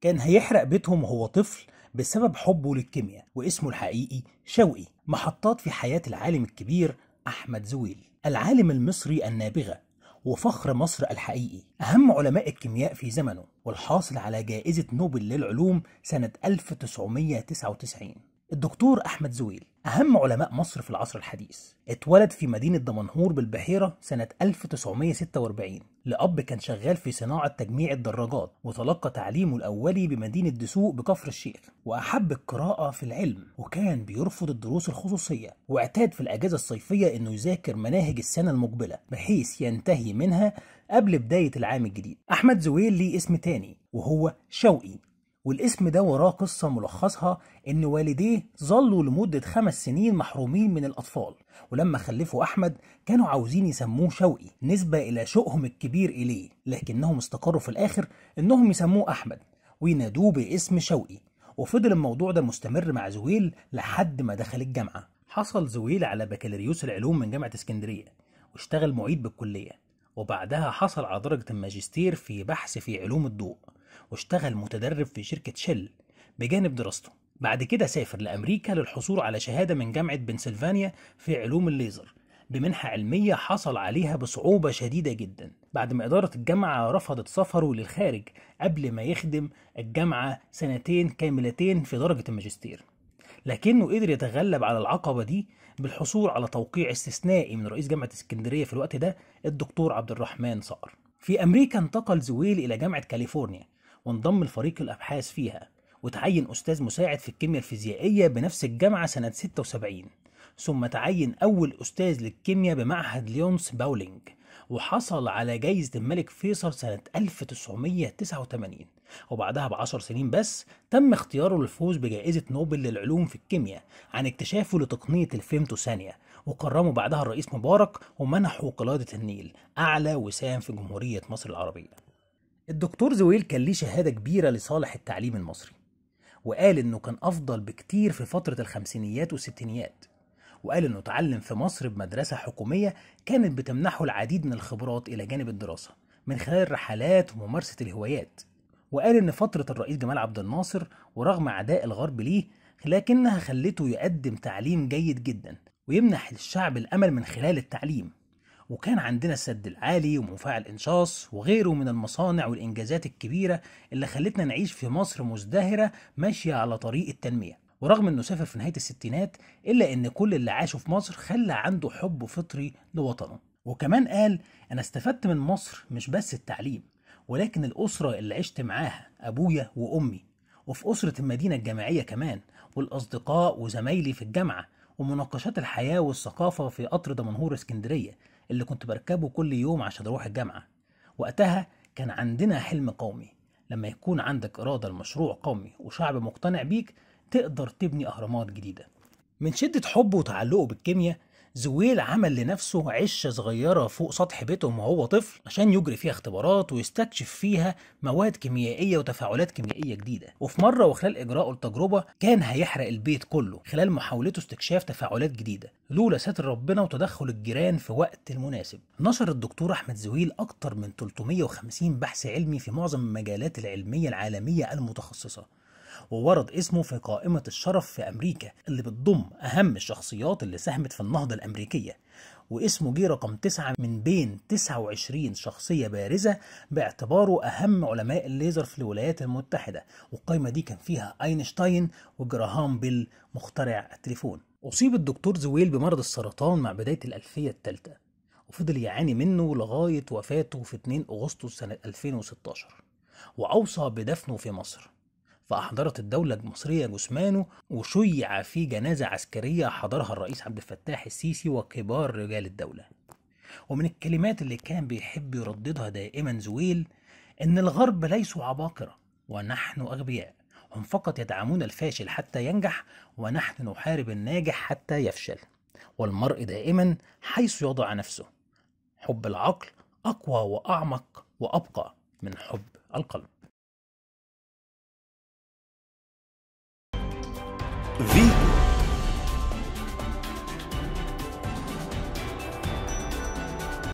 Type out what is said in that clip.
كان هيحرق بيتهم وهو طفل بسبب حبه للكيمياء واسمه الحقيقي شوقي محطات في حياة العالم الكبير أحمد زويل العالم المصري النابغة وفخر مصر الحقيقي أهم علماء الكيمياء في زمنه والحاصل على جائزة نوبل للعلوم سنة 1999 الدكتور أحمد زويل أهم علماء مصر في العصر الحديث اتولد في مدينة دمنهور بالبحيرة سنة 1946 لأب كان شغال في صناعة تجميع الدراجات وتلقى تعليمه الأولي بمدينة دسوق بكفر الشيخ وأحب القراءة في العلم وكان بيرفض الدروس الخصوصية واعتاد في الأجازة الصيفية إنه يذاكر مناهج السنة المقبلة بحيث ينتهي منها قبل بداية العام الجديد أحمد زويل ليه اسم تاني وهو شوقي والاسم ده وراه قصة ملخصها إن والديه ظلوا لمدة خمس سنين محرومين من الأطفال ولما خلفوا أحمد كانوا عاوزين يسموه شوقي نسبة إلى شوقهم الكبير إليه لكنهم استقروا في الآخر إنهم يسموه أحمد وينادوه باسم شوقي وفضل الموضوع ده مستمر مع زويل لحد ما دخل الجامعة حصل زويل على بكالوريوس العلوم من جامعة اسكندرية واشتغل معيد بالكلية وبعدها حصل على درجة الماجستير في بحث في علوم الضوء واشتغل متدرب في شركة شيل بجانب دراسته بعد كده سافر لأمريكا للحصول على شهادة من جامعة بنسلفانيا في علوم الليزر بمنحة علمية حصل عليها بصعوبة شديدة جدا بعد ما إدارة الجامعة رفضت سفره للخارج قبل ما يخدم الجامعة سنتين كاملتين في درجة الماجستير لكنه قدر يتغلب على العقبة دي بالحصول على توقيع استثنائي من رئيس جامعة اسكندرية في الوقت ده الدكتور عبد الرحمن صقر في أمريكا انتقل زويل إلى جامعة كاليفورنيا وانضم لفريق الأبحاث فيها وتعين أستاذ مساعد في الكيمياء الفيزيائية بنفس الجامعة سنة 76 ثم تعين أول أستاذ للكيمياء بمعهد ليونس باولينج وحصل على جايزة الملك فيصل سنة 1989 وبعدها بعشر سنين بس تم اختياره للفوز بجائزة نوبل للعلوم في الكيمياء عن اكتشافه لتقنية الفيمتو ثانية وكرمه بعدها الرئيس مبارك ومنحه قلادة النيل أعلى وسام في جمهورية مصر العربية الدكتور زويل كان ليه شهادة كبيرة لصالح التعليم المصري وقال إنه كان أفضل بكتير في فترة الخمسينيات والستينيات وقال إنه اتعلم في مصر بمدرسة حكومية كانت بتمنحه العديد من الخبرات إلى جانب الدراسة من خلال الرحلات وممارسة الهوايات وقال إن فترة الرئيس جمال عبد الناصر ورغم عداء الغرب ليه لكنها خلته يقدم تعليم جيد جدا ويمنح للشعب الأمل من خلال التعليم وكان عندنا السد العالي ومفاعل انشاص وغيره من المصانع والانجازات الكبيره اللي خلتنا نعيش في مصر مزدهره ماشيه على طريق التنميه ورغم انه سافر في نهايه الستينات الا ان كل اللي عاشه في مصر خلى عنده حب فطري لوطنه وكمان قال انا استفدت من مصر مش بس التعليم ولكن الاسره اللي عشت معاها ابويا وامي وفي اسره المدينه الجامعيه كمان والاصدقاء وزمايلي في الجامعه ومناقشات الحياه والثقافه في قطر دمنهور اسكندريه اللي كنت بركبه كل يوم عشان أروح الجامعة وقتها كان عندنا حلم قومي لما يكون عندك إرادة لمشروع قومي وشعب مقتنع بيك تقدر تبني أهرامات جديدة من شدة حبه وتعلقه بالكيمياء زويل عمل لنفسه عشة صغيرة فوق سطح بيتهم وهو طفل عشان يجري فيها اختبارات ويستكشف فيها مواد كيميائية وتفاعلات كيميائية جديدة وفي مرة وخلال إجراءه التجربة كان هيحرق البيت كله خلال محاولته استكشاف تفاعلات جديدة لولا ستر ربنا وتدخل الجيران في وقت المناسب نشر الدكتور أحمد زويل أكثر من 350 بحث علمي في معظم المجالات العلمية العالمية المتخصصة وورد اسمه في قائمة الشرف في أمريكا اللي بتضم أهم الشخصيات اللي ساهمت في النهضة الأمريكية واسمه جه رقم تسعة من بين 29 شخصية بارزة باعتباره أهم علماء الليزر في الولايات المتحدة والقائمة دي كان فيها أينشتاين وجراهام بيل مخترع التليفون أصيب الدكتور زويل بمرض السرطان مع بداية الألفية الثالثة وفضل يعاني منه لغاية وفاته في 2 أغسطس سنة 2016 وأوصى بدفنه في مصر فأحضرت الدولة المصرية جثمانه وشيع في جنازة عسكرية حضرها الرئيس عبد الفتاح السيسي وكبار رجال الدولة ومن الكلمات اللي كان بيحب يرددها دائما زويل إن الغرب ليسوا عباقرة ونحن أغبياء هم فقط يدعمون الفاشل حتى ينجح ونحن نحارب الناجح حتى يفشل والمرء دائما حيث يضع نفسه حب العقل أقوى وأعمق وأبقى من حب القلب The